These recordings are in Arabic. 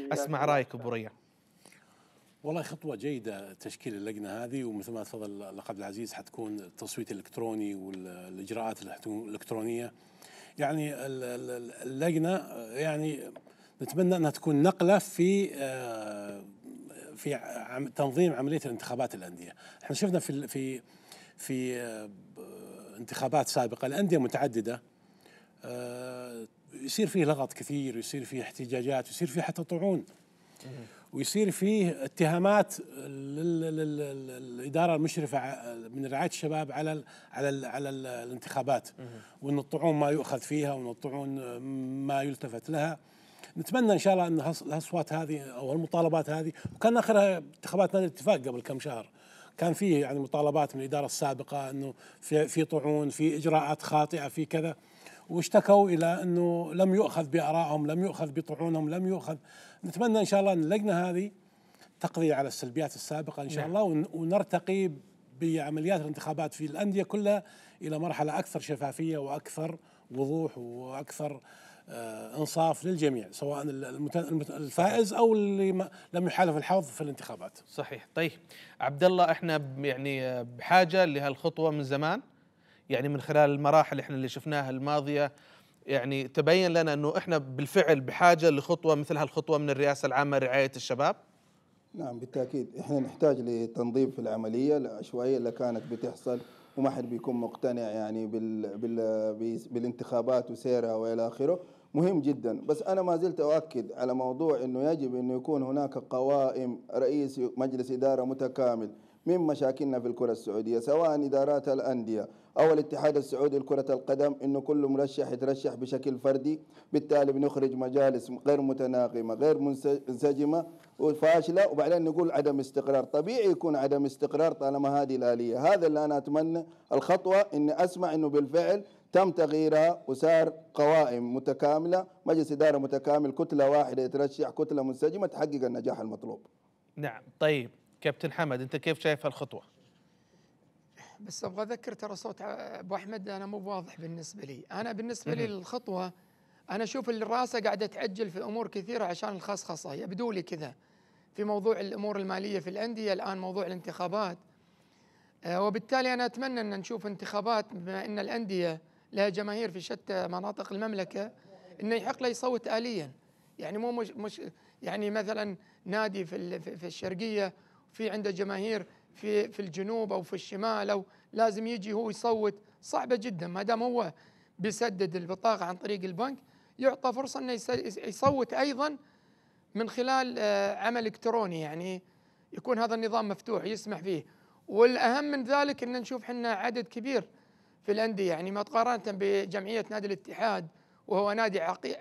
اسمع رايك ابو ريان والله خطوة جيدة تشكيل اللجنة هذه ومثل ما تفضل الأخ عبد العزيز حتكون التصويت الإلكتروني والإجراءات الإلكترونية يعني اللجنة يعني نتمنى أنها تكون نقلة في آه، في تنظيم عملية الانتخابات الأندية احنا شفنا في في في آه، انتخابات سابقة الأندية متعددة آه، يصير فيه لغط كثير ويصير فيه احتجاجات ويصير فيه حتى طعون ويصير فيه اتهامات للاداره المشرفه من رعايه الشباب على على على الانتخابات وان الطعون ما يؤخذ فيها وان الطعون ما يلتفت لها نتمنى ان شاء الله ان الاصوات هذه او المطالبات هذه وكان اخرها انتخابات نادي الاتفاق قبل كم شهر كان فيه يعني مطالبات من الاداره السابقه انه في في طعون في اجراءات خاطئه في كذا واشتكوا الى انه لم يؤخذ بارائهم، لم يؤخذ بطعونهم، لم يؤخذ نتمنى ان شاء الله ان اللجنه هذه تقضي على السلبيات السابقه ان شاء نعم. الله ونرتقي بعمليات الانتخابات في الانديه كلها الى مرحله اكثر شفافيه واكثر وضوح واكثر آه، انصاف للجميع سواء الفائز او اللي لم يحالف الحظ في الانتخابات. صحيح، طيب عبد الله احنا يعني آه، بحاجه لهالخطوه من زمان يعني من خلال المراحل احنا اللي شفناها الماضيه يعني تبين لنا انه احنا بالفعل بحاجه لخطوه مثل هالخطوه من الرئاسه العامه لرعايه الشباب نعم بالتاكيد احنا نحتاج لتنظيم في العمليه العشوائيه اللي كانت بتحصل وما حد بيكون مقتنع يعني بال بال بالانتخابات وسيرها والى اخره مهم جدا بس انا ما زلت اؤكد على موضوع انه يجب انه يكون هناك قوائم رئيس مجلس اداره متكامل من مشاكلنا في الكرة السعودية سواء إدارات الأندية أو الاتحاد السعودي لكرة القدم إنه كل مرشح يترشح بشكل فردي بالتالي بنخرج مجالس غير متناغمة غير منسجمة وفاشلة وبعدين نقول عدم استقرار طبيعي يكون عدم استقرار طالما هذه الآلية هذا اللي أنا أتمنى الخطوة إني أسمع إنه بالفعل تم تغييرها وصار قوائم متكاملة مجلس إدارة متكامل كتلة واحدة يترشح كتلة منسجمة تحقق النجاح المطلوب نعم طيب كابتن حمد انت كيف شايف هالخطوه بس ابغى اذكر ترى صوت ابو احمد انا مو واضح بالنسبه لي انا بالنسبه لي للخطوه انا اشوف الراسه قاعده تعجل في امور كثيره عشان الخصخصه يبدو لي كذا في موضوع الامور الماليه في الانديه الان موضوع الانتخابات آه، وبالتالي انا اتمنى ان نشوف انتخابات بما ان الانديه لها جماهير في شتى مناطق المملكه انه يحق له يصوت اليا يعني مو مش, مش يعني مثلا نادي في في الشرقيه في عنده جماهير في في الجنوب او في الشمال او لازم يجي هو يصوت صعبه جدا ما دام هو بيسدد البطاقه عن طريق البنك يعطى فرصه انه يصوت ايضا من خلال آه، عمل الكتروني يعني يكون هذا النظام مفتوح يسمح فيه والاهم من ذلك ان نشوف احنا عدد كبير في الانديه يعني ما مقارنه بجمعيه نادي الاتحاد وهو نادي عقي...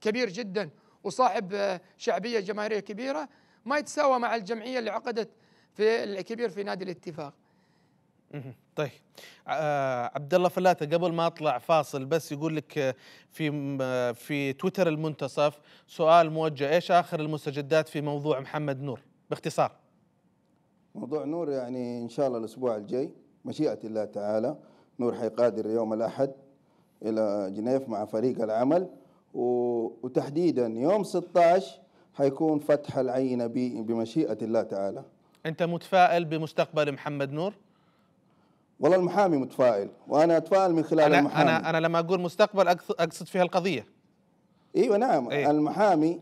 كبير جدا وصاحب آه، شعبيه جماهيريه كبيره ما يتساوى مع الجمعيه اللي عقدت في الكبير في نادي الاتفاق طيب آه، عبد الله فلاته قبل ما اطلع فاصل بس يقول لك آه، في آه، في تويتر المنتصف سؤال موجه ايش اخر المستجدات في موضوع محمد نور باختصار موضوع نور يعني ان شاء الله الاسبوع الجاي مشيئه الله تعالى نور حيقادر يوم الاحد الى جنيف مع فريق العمل وتحديدا يوم 16 حيكون فتح العين بمشيئة الله تعالى أنت متفائل بمستقبل محمد نور؟ والله المحامي متفائل وأنا أتفائل من خلال أنا المحامي أنا, أنا لما أقول مستقبل أقصد فيها القضية أيوة نعم أيه؟ المحامي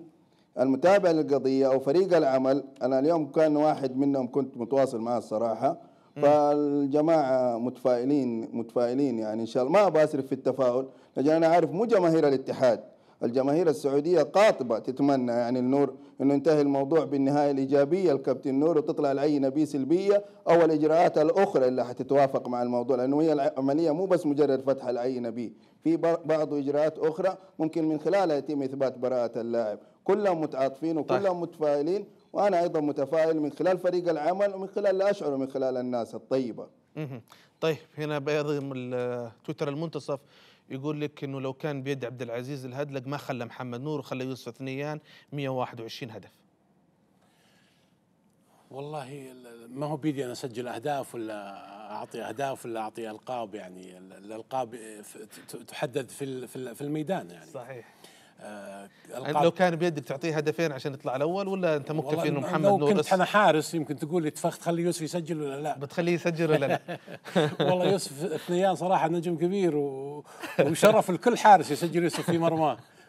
المتابع للقضية أو فريق العمل أنا اليوم كان واحد منهم كنت متواصل معه الصراحة فالجماعة متفائلين متفائلين يعني إن شاء الله ما أبغى أسرف في التفاؤل لأن أنا عارف مو جماهير الاتحاد الجماهير السعوديه قاطبه تتمنى يعني النور انه ينتهي الموضوع بالنهايه الايجابيه الكابتن نور وتطلع العينه بي سلبيه او الاجراءات الاخرى اللي حتتوافق مع الموضوع لانه هي العمليه مو بس مجرد فتح العينه بي في بعض اجراءات اخرى ممكن من خلالها يتم اثبات براءه اللاعب كلهم متعاطفين طيب. وكلهم طيب. متفائلين وانا ايضا متفائل من خلال فريق العمل ومن خلال اللي اشعره من خلال الناس الطيبه. طيب هنا بيضم التويتر المنتصف يقول لك انه لو كان بيد عبد العزيز الهدلق ما خلى محمد نور وخلى يوسف ثنيان 121 هدف والله ما هو بيدي انا اسجل اهداف ولا اعطي اهداف ولا اعطي القاب يعني الالقاب تحدد في في الميدان يعني صحيح آه، يعني لو كان بيدك تعطيه هدفين عشان يطلع الاول ولا انت مكتفي انه محمد لو كنت انا حارس يمكن تقول لي تفخت خلي يوسف يسجل ولا لا بتخليه يسجل ولا لا والله يوسف اثنيان صراحه نجم كبير و... وشرف الكل حارس يسجل يوسف في مرماه